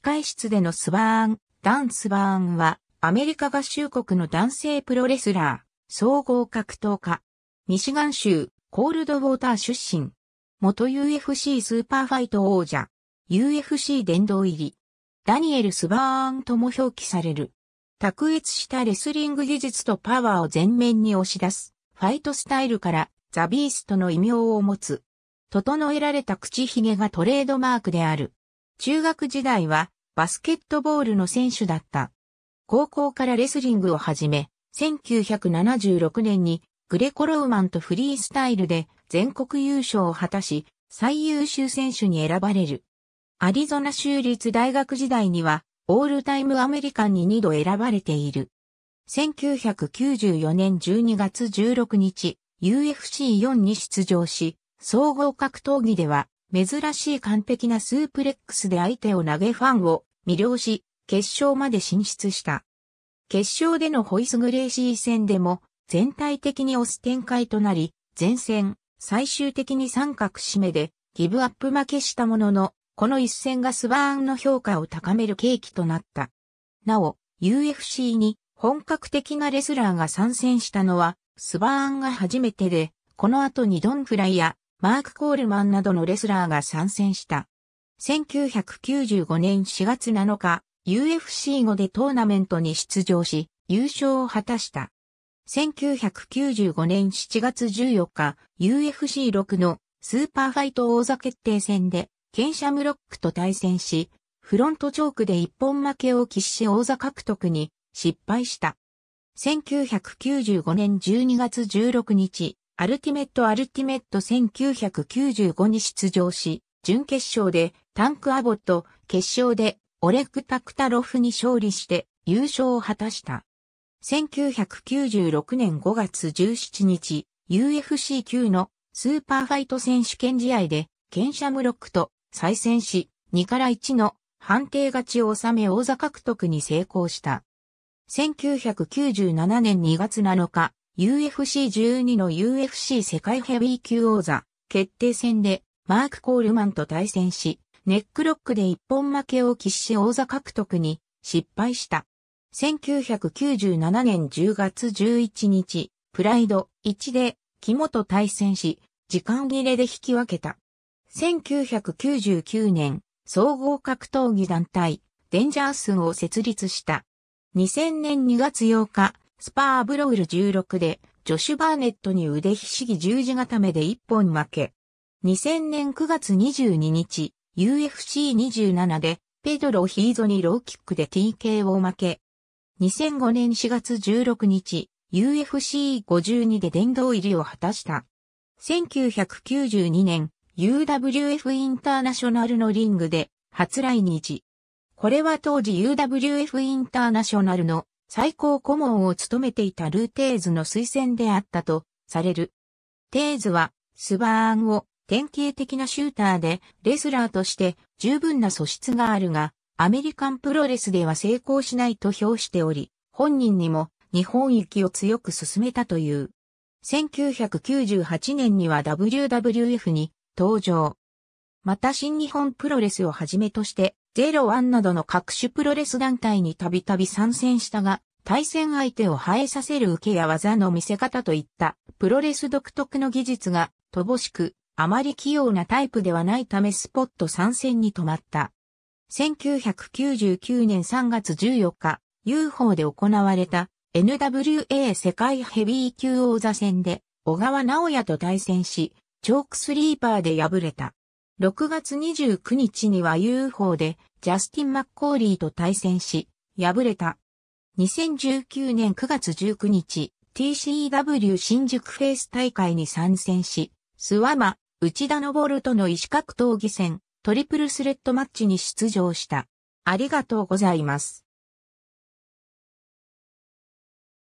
控室でのスバーン、ダン・スバーンは、アメリカ合衆国の男性プロレスラー、総合格闘家、ミシガン州、コールドウォーター出身、元 UFC スーパーファイト王者、UFC 殿堂入り、ダニエル・スバーンとも表記される。卓越したレスリング技術とパワーを全面に押し出す、ファイトスタイルからザ・ビーストの異名を持つ。整えられた口ひげがトレードマークである。中学時代はバスケットボールの選手だった。高校からレスリングを始め、1976年にグレコローマンとフリースタイルで全国優勝を果たし、最優秀選手に選ばれる。アリゾナ州立大学時代には、オールタイムアメリカンに2度選ばれている。1994年12月16日、UFC4 に出場し、総合格闘技では珍しい完璧なスープレックスで相手を投げファンを魅了し、決勝まで進出した。決勝でのホイス・グレイシー戦でも全体的に押す展開となり、前線、最終的に三角締めでギブアップ負けしたものの、この一戦がスバーンの評価を高める契機となった。なお、UFC に本格的なレスラーが参戦したのは、スバーンが初めてで、この後にドンフライやマーク・コールマンなどのレスラーが参戦した。1995年4月7日、UFC5 でトーナメントに出場し、優勝を果たした。1995年7月14日、UFC6 のスーパーファイト王座決定戦で、ケンシャムロックと対戦し、フロントチョークで一本負けを喫し王座獲得に失敗した。1995年12月16日、アルティメットアルティメット1995に出場し、準決勝でタンクアボット、決勝でオレク・タクタロフに勝利して優勝を果たした。1996年5月17日、UFC 級のスーパーファイト選手権試合で、ケンシャムロックと再戦し、2から1の判定勝ちを収め王座獲得に成功した。1997年2月7日、UFC12 の UFC 世界ヘビー級王座決定戦でマーク・コールマンと対戦し、ネックロックで一本負けを喫し王座獲得に失敗した。1997年10月11日、プライド1で肝と対戦し、時間切れで引き分けた。1999年、総合格闘技団体、デンジャースンを設立した。2000年2月8日、スパーブロール16で、ジョシュ・バーネットに腕ひしぎ十字固めで一本負け。2000年9月22日、UFC27 で、ペドロ・ヒーゾにローキックで TK を負け。2005年4月16日、UFC52 で殿堂入りを果たした。1992年、UWF インターナショナルのリングで、初来日。これは当時 UWF インターナショナルの最高顧問を務めていたルーテーズの推薦であったとされる。テーズはスバーンを典型的なシューターでレスラーとして十分な素質があるが、アメリカンプロレスでは成功しないと評しており、本人にも日本行きを強く進めたという。1998年には WWF に登場。また新日本プロレスをはじめとしてゼロワンなどの各種プロレス団体にたびたび参戦したが、対戦相手を生えさせる受けや技の見せ方といったプロレス独特の技術が乏しく、あまり器用なタイプではないためスポット参戦に止まった。1999年3月14日、UFO で行われた NWA 世界ヘビー級王座戦で小川直也と対戦し、チョークスリーパーで敗れた。6月29日には UFO でジャスティン・マッコーリーと対戦し、敗れた。2019年9月19日、TCW 新宿フェイス大会に参戦し、スワマ、内田昇との石格闘技戦、トリプルスレッドマッチに出場した。ありがとうございます。